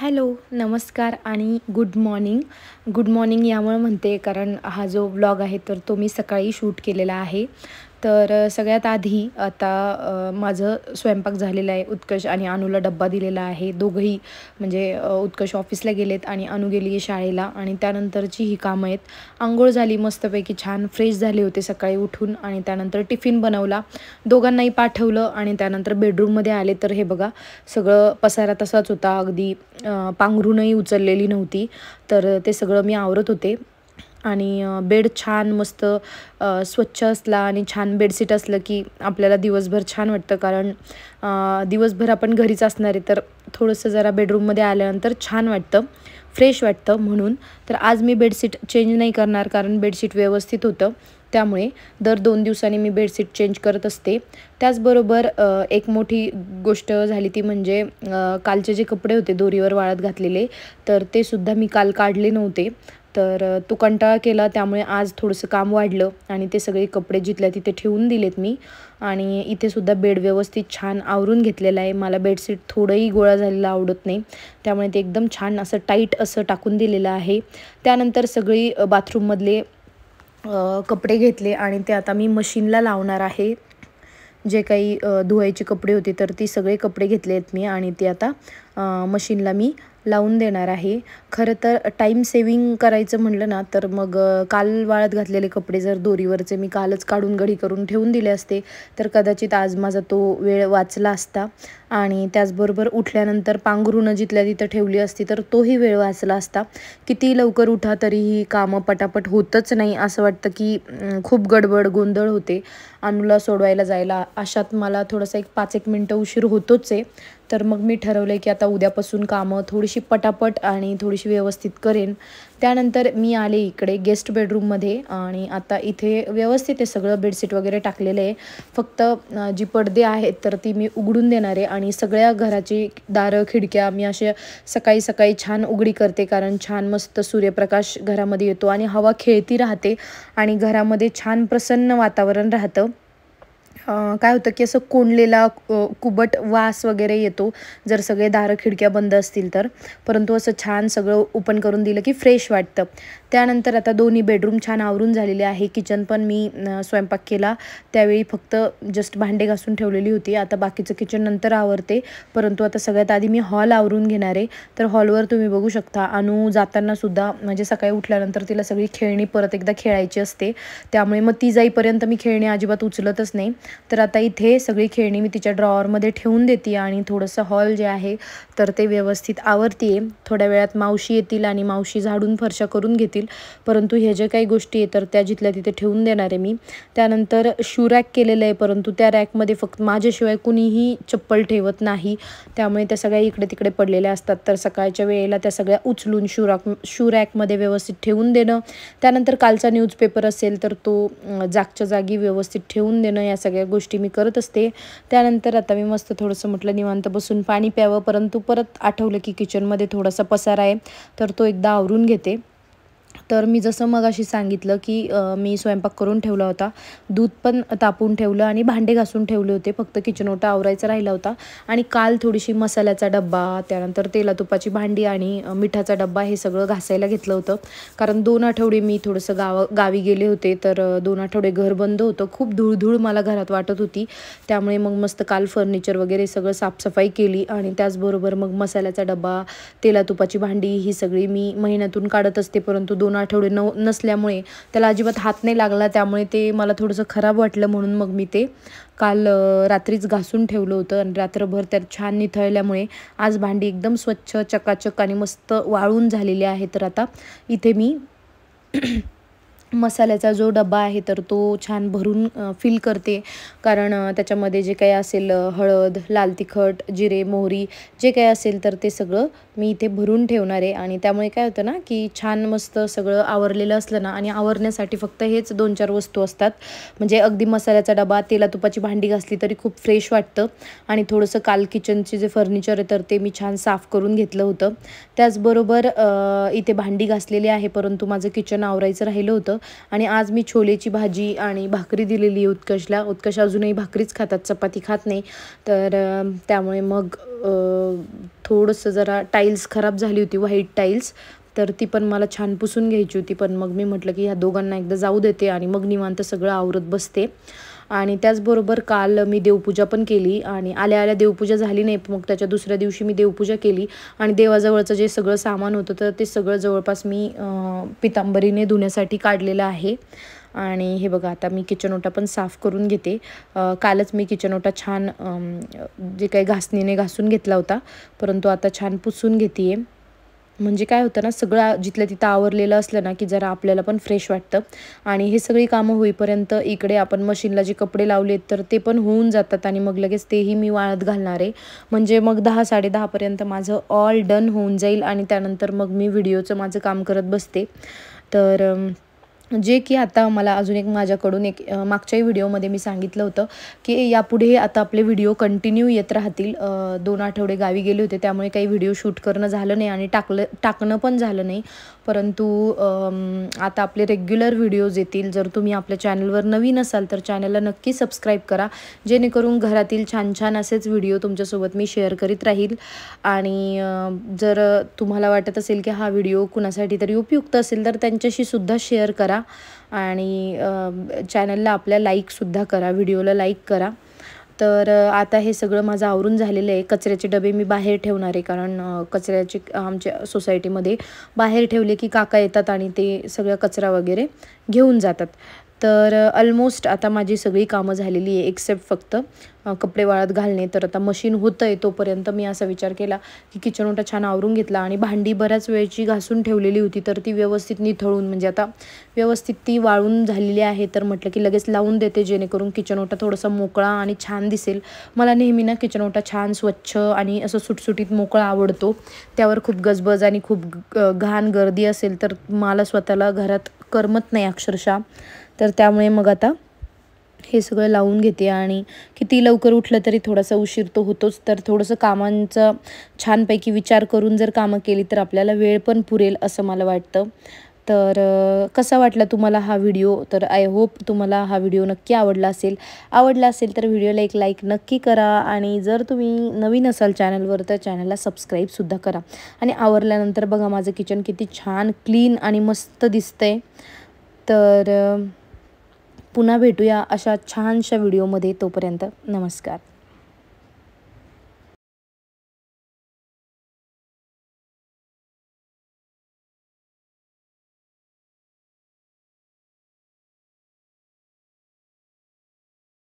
hello नमस्कार आणि good morning good morning यामुळे म्हणते कारण हा जो ब्लॉग आहे तर तो मी सकाळी शूट केलेला आहे तर सगळ्यात आधी आता माझं स्वयंपाक झालेलं आहे उत्कर्ष आणि अनुला डब्बा दिलेला आहे दोघंही म्हणजे उत्कर्ष ऑफिसला गेलेत आणि अनु गेली आहे शाळेला आणि त्यानंतरची ही कामं आहेत आंघोळ झाली मस्तपैकी छान फ्रेश झाले होते सकाळी उठून आणि त्यानंतर टिफिन बनवला दोघांनाही पाठवलं आणि त्यानंतर बेडरूममध्ये आले तर हे बघा सगळं पसारा तसाच होता अगदी पांघरूनही उचललेली नव्हती तर ते सगळं मी आवरत होते आणि बेड छान मस्त स्वच्छ असला आणि छान बेडशीट असलं की आपल्याला दिवसभर छान वाटतं कारण दिवसभर आपण घरीच असणार आहे तर थोडंसं जरा बेडरूममध्ये आल्यानंतर छान वाटतं फ्रेश वाटतं म्हणून तर आज मी बेडशीट चेंज नाही करणार कारण बेडशीट व्यवस्थित होतं त्यामुळे दर दोन दिवसांनी मी बेडशीट चेंज करत असते त्याचबरोबर एक मोठी गोष्ट झाली ती म्हणजे कालचे जे कपडे होते दोरीवर वाळत घातलेले तर ते सुद्धा मी काल काढले नव्हते तर तो कंटाळा केला त्यामुळे आज थोडंसं काम वाढलं आणि ते सगळे कपडे जिथल्या तिथे ठेवून दिलेत मी आणि इथेसुद्धा बेड व्यवस्थित छान आवरून घेतलेलं आहे मला बेडशीट थोडंही गोळा झालेला आवडत नाही त्यामुळे ते एकदम छान असं टाईट असं टाकून दिलेलं आहे त्यानंतर सगळी बाथरूममधले कपडे घेतले आणि ते आता मी मशीनला लावणार आहे जे काही धुवायचे कपडे होते तर ती सगळे कपडे घेतले आहेत मी आणि ते आता मशीनला मी लावून देणार आहे खरं तर टाईम सेविंग करायचं म्हणलं ना तर मग काल वाळत घातलेले कपडे जर दोरीवरचे मी कालच काढून घडी करून ठेवून दिले असते तर कदाचित आज माझा तो वेळ वाचला असता आणि त्याचबरोबर उठल्यानंतर पांघरुणं जिथल्या तिथं ठेवली असती तर तोही वेळ वाचला असता किती लवकर उठा तरीही कामं पटापट होतच नाही असं वाटतं की खूप गडबड गोंधळ होते अनुला सोडवायला जायला अशात मला थोडंसं एक पाच एक मिनटं उशीर होतोच आहे तर मग मी ठरवले की आता उद्यापासून कामं थोडीशी पटापट आणि थोडीशी व्यवस्थित करेन त्यानंतर मी आले इकडे गेस्ट बेडरूममध्ये आणि आता इथे व्यवस्थित आहे सगळं बेडशीट वगैरे टाकलेलं आहे फक्त जी पडदे आहेत तर ती मी उघडून देणार आहे आणि सगळ्या घराची दारं खिडक्या मी असे सकाळी सकाळी छान उघडी करते कारण छान मस्त सूर्यप्रकाश घरामध्ये येतो आणि हवा खेळती राहते आणि घरामध्ये छान प्रसन्न वातावरण राहतं काय होतं की असं कोंडलेला कुबट वास वगैरे येतो जर सगळे दारं खिडक्या बंद असतील तर परंतु असं छान सगळं ओपन करून दिलं की फ्रेश वाटतं त्यानंतर आता दोन्ही बेडरूम छान आवरून झालेले आहे किचन पण मी स्वयंपाक केला त्यावेळी फक्त जस्ट भांडे घासून ठेवलेली होती आता बाकीचं किचन नंतर आवरते परंतु आता सगळ्यात आधी मी हॉल आवरून घेणार आहे तर हॉलवर तुम्ही बघू शकता अनु जातानासुद्धा म्हणजे सकाळी उठल्यानंतर तिला सगळी खेळणी परत एकदा खेळायची असते त्यामुळे मग ती जाईपर्यंत मी खेळणी अजिबात उचलतच नाही तर आता इथे सगळी खेळणी मी तिच्या ड्रॉवरमध्ये ठेवून देते आणि थोडंसं हॉल जे आहे तर ते व्यवस्थित आवरते थोड्या वेळात मावशी येतील आणि मावशी झाडून फरशा करून घेतील परंतु हे जे काही गोष्टी आहे तर त्या जिथल्या तिथे ठेवून देणार आहे मी त्यानंतर शू रॅक केलेलं आहे परंतु त्या रॅकमध्ये फक्त माझ्याशिवाय कुणीही चप्पल ठेवत नाही त्यामुळे त्या सगळ्या इकडे तिकडे पडलेल्या असतात तर सकाळच्या वेळेला त्या सगळ्या उचलून शू रॅक शू रॅकमध्ये व्यवस्थित ठेवून देणं त्यानंतर कालचा न्यूजपेपर असेल तर तो जागच्या जागी व्यवस्थित ठेवून देणं या सगळ्या गोष्टी मी करत असते त्यानंतर आता मी मस्त थोडंसं म्हटलं निवांत बसून पाणी प्यावं परंतु परत आठवलं की किचनमध्ये थोडासा पसारा आहे तर तो एकदा आवरून घेते तर मी जसं मग अशी सांगितलं की मी स्वयंपाक करून ठेवला होता दूध पण तापून ठेवलं आणि भांडे घासून ठेवले होते फक्त किचन ओटा आवरायचा राहिला होता आणि काल थोडीशी मसाल्याचा डब्बा त्यानंतर तेलातुपाची भांडी आणि मिठाचा डब्बा हे सगळं घासायला घेतलं होतं कारण दोन आठवडे मी थोडंसं गाव गावी गेले होते तर दोन आठवडे घर बंद होतं खूप धूळधूळ मला घरात वाटत होती त्यामुळे मग मस्त काल फर्निचर वगैरे सगळं साफसफाई केली आणि त्याचबरोबर मग मसाल्याचा डब्बा तेलातुपाची भांडी ही सगळी मी महिन्यातून काढत असते परंतु दोन आठवडे न नसल्यामुळे त्याला अजिबात हात नाही लागला त्यामुळे ते मला थोडंसं खराब वाटलं म्हणून मग मी ते काल रात्रीच घासून ठेवलं होतं आणि रात्रभर त्यात छान निथळल्यामुळे आज भांडी एकदम स्वच्छ चकाचक आणि मस्त वाळून झालेली आहे तर आता इथे मी मसाल्याचा जो डबा आहे तर तो छान भरून फिल करते कारण त्याच्यामध्ये जे काही असेल हळद लाल तिखट जिरे मोहरी जे काही असेल तर ते सगळं मी इथे भरून ठेवणार आहे आणि त्यामुळे काय होतं ना की छान मस्त सगळं आवरलेलं असलं ना आणि आवरण्यासाठी फक्त हेच दोन चार वस्तू असतात म्हणजे अगदी मसाल्याचा डबा तेला तुपाची भांडी घासली तरी खूप फ्रेश वाटतं आणि थोडंसं काल किचनचे जे फर्निचर आहे तर ते मी छान साफ करून घेतलं होतं त्याचबरोबर इथे भांडी घासलेली आहे परंतु माझं किचन आवरायचं राहिलं होतं आणि आज मी छोलेची भाजी आणि भाकरी दिलेली आहे उत्कर्षला उत्कर्ष अजूनही भाकरीच खातात चपाती खात नाही तर त्यामुळे मग थोडंसं जरा टाईल्स खराब झाली होती व्हाईट टाईल्स तर ती पण मला छान पुसून घ्यायची होती पण मग मी म्हटलं की ह्या दोघांना एकदा जाऊ देते आणि मग निवांत सगळं आवरत बसते आणि त्याचबरोबर काल मी देवपूजा पण केली आणि आल्या आल्या देवपूजा झाली नाही मग त्याच्या दुसऱ्या दिवशी मी देवपूजा केली आणि देवाजवळचं जे सगळं सामान होतं तर ते सगळं जवळपास मी पितांबरीने धुण्यासाठी काढलेलं आहे आणि हे बघा आता मी किचन ओटा पण साफ करून घेते कालच मी किचन ओटा छान जे काही घासणीने घासून घेतला होता परंतु आता छान पुसून घेते आहे म्हणजे काय होतं ना सगळं जिथल्या तिथं आवरलेलं असलं ना की जरा आपल्याला पण फ्रेश वाटतं आणि हे सगळी कामं होईपर्यंत इकडे आपण मशीनला जे कपडे लावलेत तर ते पण होऊन जातात आणि मग लगेच तेही मी वाळत घालणार आहे म्हणजे मग दहा साडेदहापर्यंत माझं ऑल डन होऊन जाईल आणि त्यानंतर मग मी व्हिडिओचं माझं काम करत बसते तर जे की आता मला अजून एक माझ्याकडून एक मागच्याही व्हिडिओमध्ये मी सांगितलं होतं की यापुढे आता आपले व्हिडिओ कंटिन्यू येत राहतील दोन आठवडे गावी गेले होते त्यामुळे काही व्हिडिओ शूट करणं झालं नाही आणि टाकलं टाकणं पण झालं नाही परंतु आता आपले रेग्युलर व्हिडिओज येतील जर तुम्ही आपल्या चॅनलवर नवीन असाल तर चॅनलला नक्की सबस्क्राईब करा जेणेकरून घरातील छान छान असेच व्हिडिओ तुमच्यासोबत मी शेअर करीत राहील आणि जर तुम्हाला वाटत असेल की हा व्हिडिओ कुणासाठी तरी उपयुक्त असेल तर त्यांच्याशी सुद्धा शेअर करा करा आणि चॅनलला आपल्या लाईकसुद्धा करा व्हिडिओला लाईक करा तर आता हे सगळं माझं आवरून झालेलं आहे कचऱ्याचे डबे मी बाहेर ठेवणार आहे कारण कचऱ्याचे आमच्या सोसायटीमध्ये बाहेर ठेवले की काका येतात आणि ते सगळा कचरा वगैरे घेऊन जातात तर ऑलमोस्ट आता माझी सगळी कामं झालेली आहे एक्सेप्ट फक्त कपडे वाळत घालणे तर आता मशीन होतं आहे तोपर्यंत मी असा विचार केला की किचन ओटा छान आवरून घेतला आणि भांडी बऱ्याच वेळची घासून ठेवलेली होती तर ती व्यवस्थित निथळून म्हणजे आता व्यवस्थित ती वाळून झालेली आहे तर म्हटलं की लगेच लावून देते जेणेकरून किचन ओटा थोडासा मोकळा आणि छान दिसेल मला नेहमी ना किचन ओटा छान स्वच्छ आणि असं सुटसुटीत मोकळा आवडतो त्यावर खूप गजबज आणि खूप घाण गर्दी असेल तर मला स्वतःला घरात करमत नाही अक्षरशः तर त्यामुळे मग आता हे सगळं लावून घेते आणि किती लवकर उठलं तरी थोडासा उशीर तो होतोच तर थोडंसं कामांचा छानपैकी विचार करून जर कामं केली तर आपल्याला वेळ पण पुरेल असं मला वाटतं तर कसा वाटला तुम्हाला हा व्हिडिओ तर आय होप तुम्हाला हा व्हिडिओ नक्की आवडला असेल आवडला असेल तर व्हिडिओला एक लाईक नक्की करा आणि जर तुम्ही नवीन असाल चॅनलवर तर चॅनलला सबस्क्राईबसुद्धा करा आणि आवरल्यानंतर बघा माझं किचन किती छान क्लीन आणि मस्त दिसतंय तर पुन्हा भेटूया अशा छानशा व्हिडिओमध्ये तोपर्यंत नमस्कार